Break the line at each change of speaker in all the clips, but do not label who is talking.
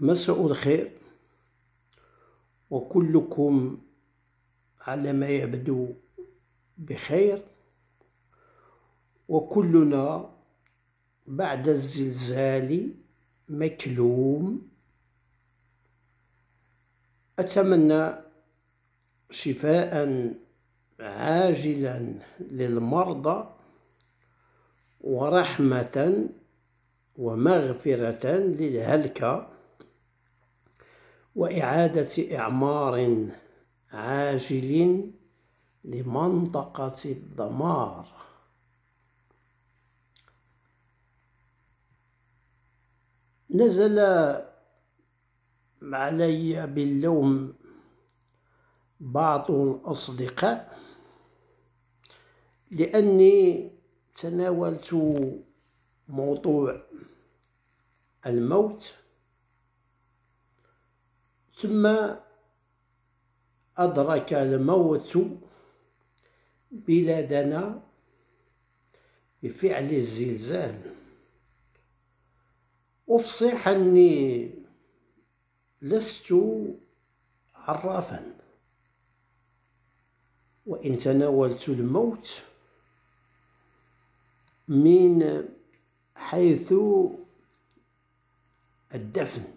مساء الخير وكلكم على ما يبدو بخير وكلنا بعد الزلزال مكلوم أتمنى شفاء عاجلا للمرضى ورحمة ومغفرة للهلكة وإعادة إعمار عاجل لمنطقة الدمار نزل علي باللوم بعض الأصدقاء لأني تناولت موضوع الموت ثم أدرك الموت بلادنا بفعل الزلزال أفصح أني لست عرافا وإن تناولت الموت من حيث الدفن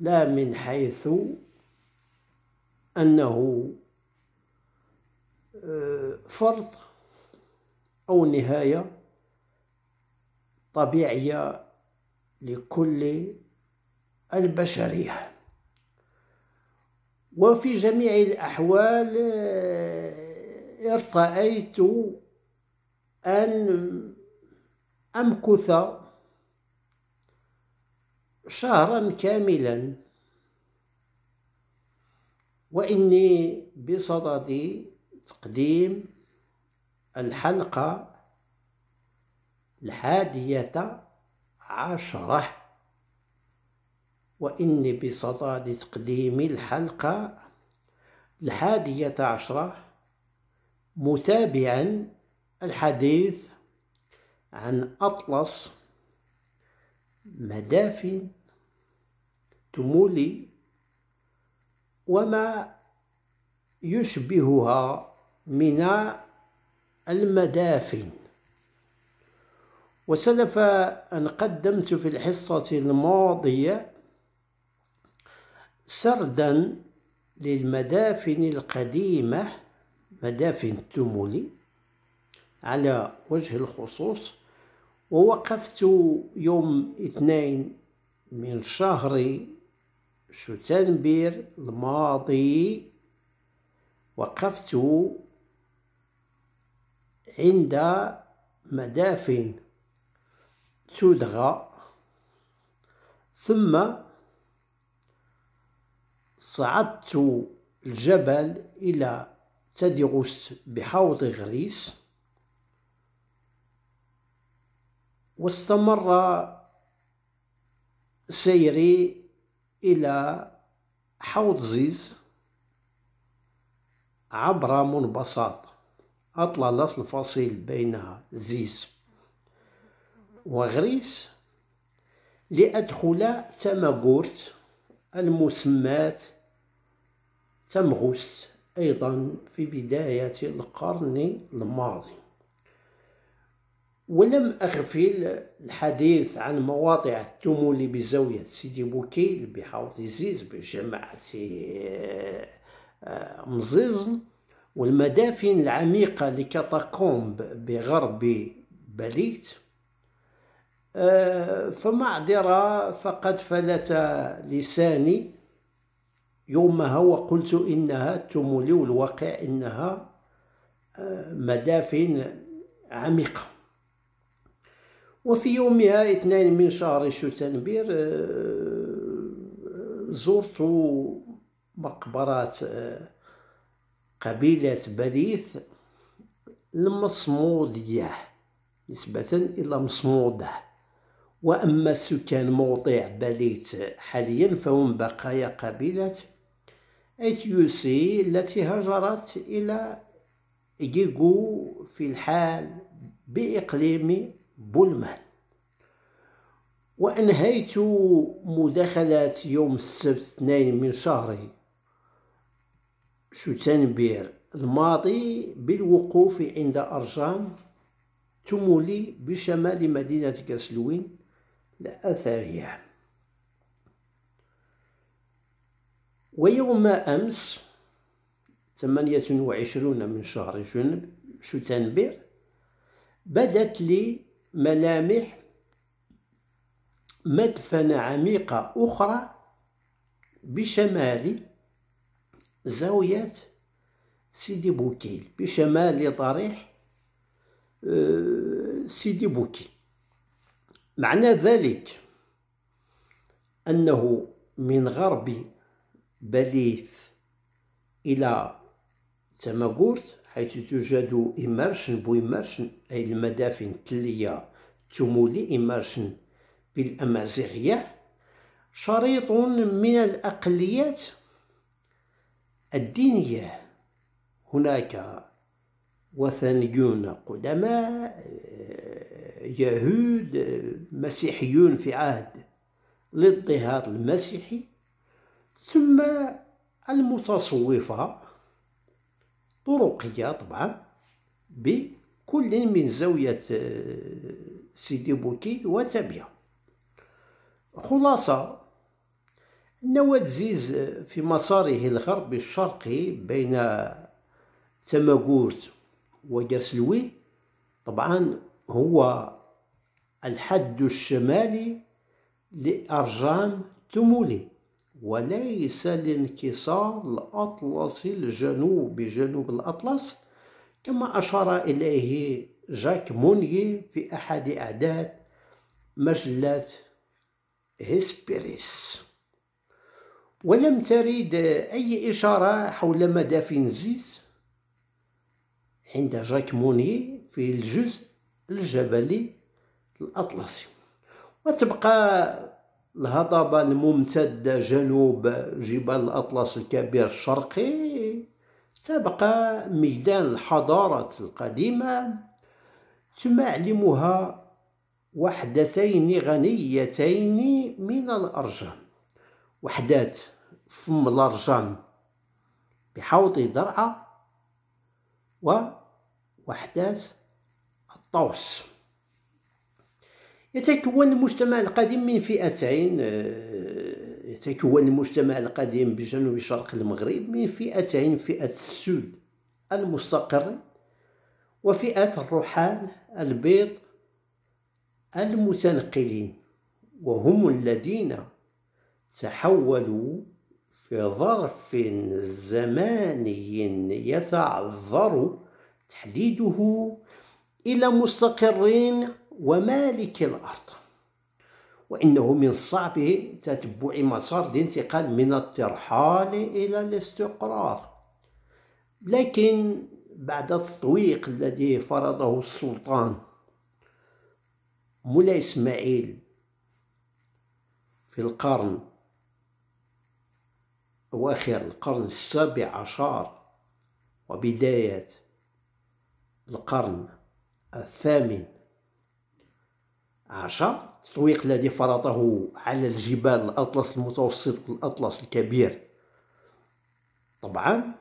لا من حيث أنه آه، فرض أو نهاية طبيعية لكل البشرية وفي جميع الأحوال آه، ارتأيت أن أمكث شهرا كاملا وإني بصدد تقديم الحلقة الحادية عشرة وإني بصدد تقديم الحلقة الحادية عشرة متابعا الحديث عن أطلس مدافن لي وما يشبهها من المدافن وسلف أن قدمت في الحصة الماضية سردا للمدافن القديمة مدافن التمولي على وجه الخصوص ووقفت يوم اثنين من شهر شتنبر الماضي وقفت عند مدافن تدغى ثم صعدت الجبل إلى تدغست بحوض غريس واستمر سيري إلى حوض زيز عبر منبساط أطلس الفصيل بين زيز وغريس لأدخل تماغورت المسمات تمغوست أيضا في بداية القرن الماضي ولم أغفل الحديث عن مواضع التمول بزاوية سيدي بوكيل بحوض زيز بجماعة آه، مزيزن والمدافن العميقة لكاتاكومب بغرب بليت آه، فمعذرة فقد فلت لساني يومها وقلت إنها تمولي والواقع إنها آه، مدافن عميقه وفي يومها اثنين من شهر شتنبير آه، زرت مقبرة آه، قبيلة بليث المصمودية نسبة إلى مصمودة وأما سكان موضع بليث حاليا فهم بقايا قبيلة أتيوسي التي هجرت إلى جيجو في الحال بإقليم بولمان وأنهيت مداخلات يوم السبت 2 من شهر شتنبير الماضي بالوقوف عند أرجام تمولي بشمال مدينة كسلوين لأثرها ويوم أمس 28 من شهر جنب شتنبير بدت لي ملامح مدفنة عميقة أخرى بشمال زاوية سيدي بوكيل بشمال طريح آه، سيدي بوكيل معنى ذلك أنه من غرب بليف إلى تماغورت حيث توجد إمارشن إمارشن أي المدافن التلية تمولي إمارشن بالأمازيغية شريط من الأقليات الدينية هناك وثنيون قدماء آه، يهود آه، مسيحيون في عهد الاضطهاد المسيحي ثم المتصوفة طرقية طبعا بكل من زاوية آه، سيدي بوكي وتابعة خلاصة أن زيز آه، في مساره الغربي الشرقي بين آه، تماغورت وجسلوي طبعا هو الحد الشمالي لأرجام تمولي وليس لانكسار الأطلس الجنوبي جنوب الأطلس كما أشار إليه جاك موني في أحد أعداد مجلة هيسبيريس ولم ترد أي إشارة حول مدى فينزيس عند جاك موني في الجزء الجبلي الأطلسي وتبقى الهضبة الممتدة جنوب جبال الأطلس الكبير الشرقي تبقى ميدان الحضارة القديمة تمعلمها وحدتين غنيتين من الأرجام وحدات فم الأرجام بحوض درعا ووحدات الطوس يتكون المجتمع القديم من فئتين آه، يتكون المجتمع القديم بجنوب شرق المغرب من فئتين فئة السود المستقر وفئة الرحال البيض المتنقلين وهم الذين تحولوا في ظرف زماني يتعذر تحديده إلى مستقرين ومالك الأرض وإنه من صعب تتبع مسار الانتقال من الترحال إلى الاستقرار لكن بعد التطويق الذي فرضه السلطان مولاي إسماعيل في القرن أواخر القرن السابع عشر وبداية القرن الثامن عشرة التطويق الذي فرضه على الجبال الأطلس المتوسط والأطلس الكبير طبعا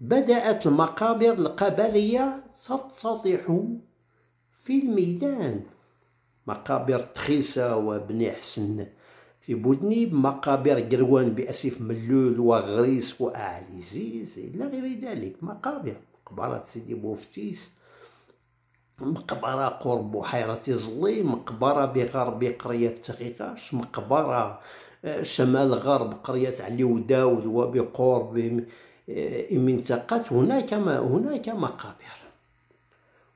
بدأت المقابر القبلية تتضح في الميدان مقابر تخيسة وبني حسن في بودنيب مقابر قروان بأسيف ملول وغريس وأعلي زيز إلى غير ذلك مقابر مقبرة سيدي بوفتيس مقبرة قرب بحيرة زلي مقبرة بغرب قرية تغيكاش مقبرة آه، شمال غرب قرية علي وداود وبقرب آه، منطقة هناك هناك مقابر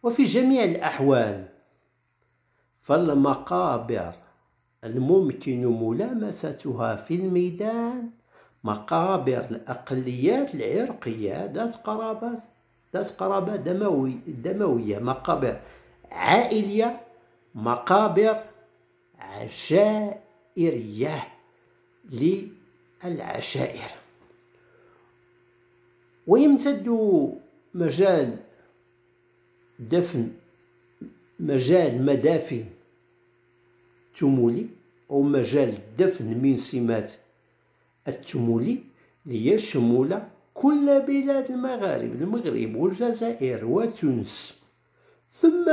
وفي جميع الأحوال فالمقابر الممكن ملامستها في الميدان مقابر الأقليات العرقية ذات قرابة ذات قرابة دموي دموية مقابر عائلية مقابر عشائرية للعشائر ويمتد مجال دفن مجال مدافن تمولي أو مجال دفن من سمات التمولي ليشمل كل بلاد المغارب المغرب والجزائر وتونس ثم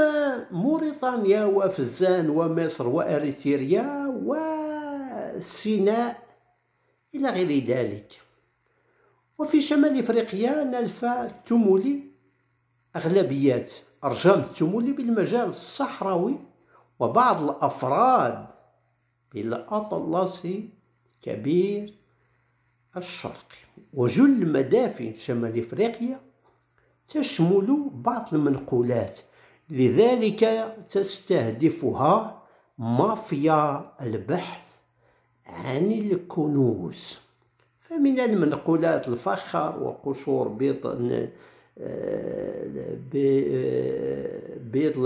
موريتانيا وفزان ومصر وأريتريا وسيناء إلى غير ذلك وفي شمال إفريقيا نلفى تمولي أغلبيات أرجام تمولي بالمجال الصحراوي وبعض الأفراد بالأطلسي كبير الشرقي وجل مدافن شمال إفريقيا تشمل بعض المنقولات لذلك تستهدفها مافيا البحث عن الكنوز فمن المنقولات الفخر وقشور بيض آه، آه، بيض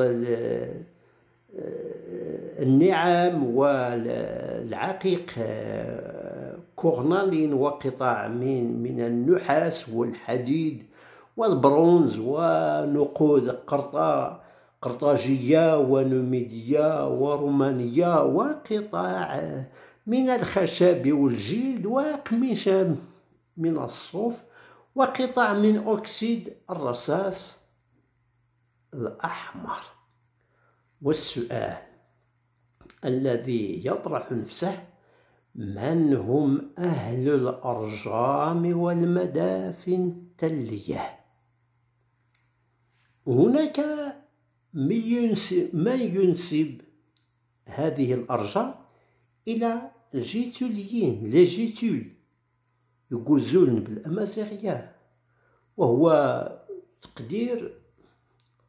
النعم والعقيق آه، كورنالين وقطع من من النحاس والحديد والبرونز ونقود قرطا قرطاجية ونوميدية ورومانية وقطع آه، من الخشب والجلد وأقمشة من الصوف وقطع من أكسيد الرصاص الأحمر والسؤال الذي يطرح نفسه من هم أهل الأرجام والمدافن تليه هناك من ينسب, من ينسب هذه الأرجام إلى الجيتوليين لجيتول يقولون بالأمازيغية وهو تقدير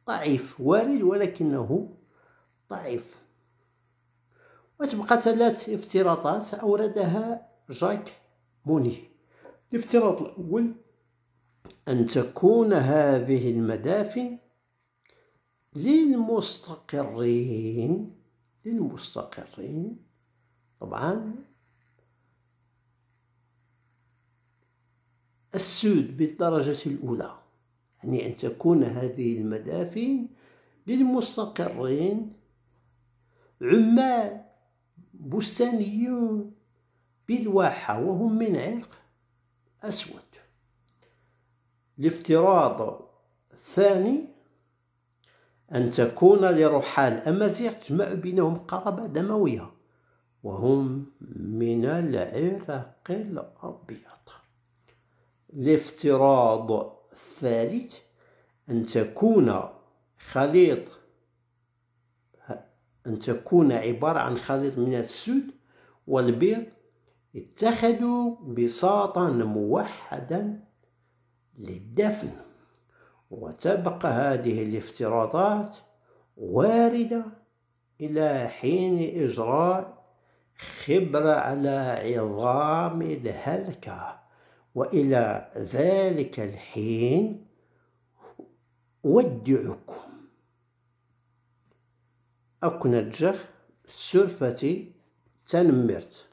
ضعيف وارد ولكنه ضعيف وتبقى ثلاث افتراضات أوردها جاك موني الافتراض الأول أن تكون هذه المدافن للمستقرين للمستقرين طبعا السود بالدرجة الأولى يعني أن تكون هذه المدافن للمستقرين عمال بستانيون بالواحة وهم من عرق أسود الافتراض الثاني أن تكون لرحال أمازيغ تجمع بينهم قرابة دموية وهم من العرق الأبيض الافتراض الثالث أن تكون خليط أن تكون عبارة عن خليط من السود والبيض اتخذوا بساطا موحدا للدفن وتبقى هذه الافتراضات واردة إلى حين إجراء خبرة على عظام الهلكة وإلى ذلك الحين أودعكم أكنجر سورفتي تنمرت